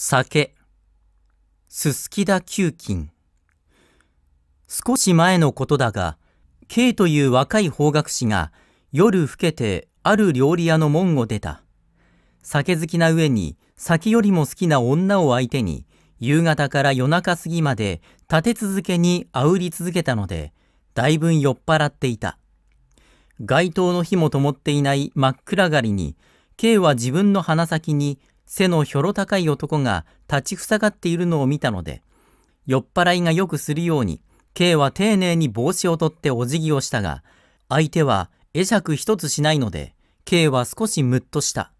酒、すすきだ給金。少し前のことだが、K という若い方角士が夜更けてある料理屋の門を出た。酒好きな上に酒よりも好きな女を相手に、夕方から夜中過ぎまで立て続けに煽り続けたので、だいぶん酔っ払っていた。街灯の火も灯っていない真っ暗がりに、K は自分の鼻先に背のひょろ高い男が立ちふさがっているのを見たので、酔っ払いがよくするように、K は丁寧に帽子を取ってお辞儀をしたが、相手は会釈一つしないので、K は少しムッとした。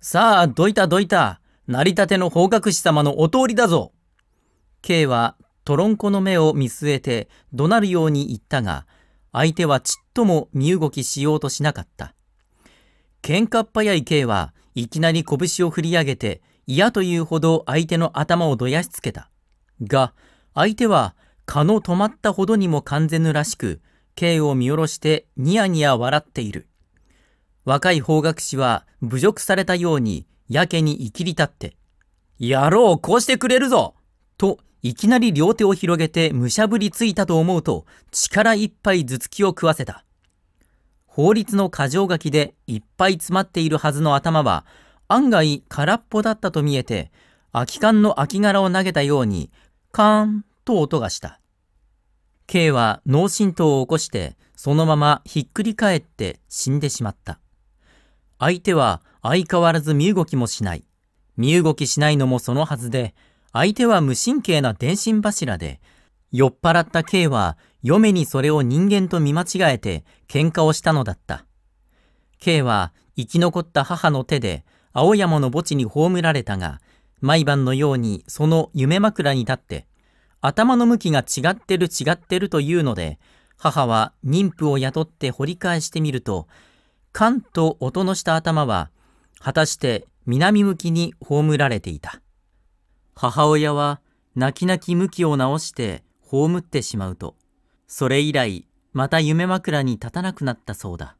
さあ、どいたどいた、成り立ての方角師様のお通りだぞ。K はトロンコの目を見据えて怒鳴るように言ったが、相手はちっとも身動きしようとしなかった。喧嘩っ早い K はいきなり拳を振り上げて嫌というほど相手の頭をどやしつけた。が、相手は蚊の止まったほどにも完全ぬらしく、刑を見下ろしてニヤニヤ笑っている。若い方角師は侮辱されたようにやけにいきり立って、野郎こうしてくれるぞといきなり両手を広げてむしゃぶりついたと思うと力いっぱい頭突きを食わせた。法律の箇条書きでいっぱい詰まっているはずの頭は案外空っぽだったと見えて空き缶の空き殻を投げたようにカーンと音がした K は脳震盪を起こしてそのままひっくり返って死んでしまった相手は相変わらず身動きもしない身動きしないのもそのはずで相手は無神経な電信柱で酔っ払った K は嫁にそれを人間と見間違えて喧嘩をしたのだった。K は生き残った母の手で青山の墓地に葬られたが、毎晩のようにその夢枕に立って、頭の向きが違ってる違ってるというので、母は妊婦を雇って掘り返してみると、ンと音のした頭は、果たして南向きに葬られていた。母親は泣き泣き向きを直して葬ってしまうと、それ以来また夢枕に立たなくなったそうだ。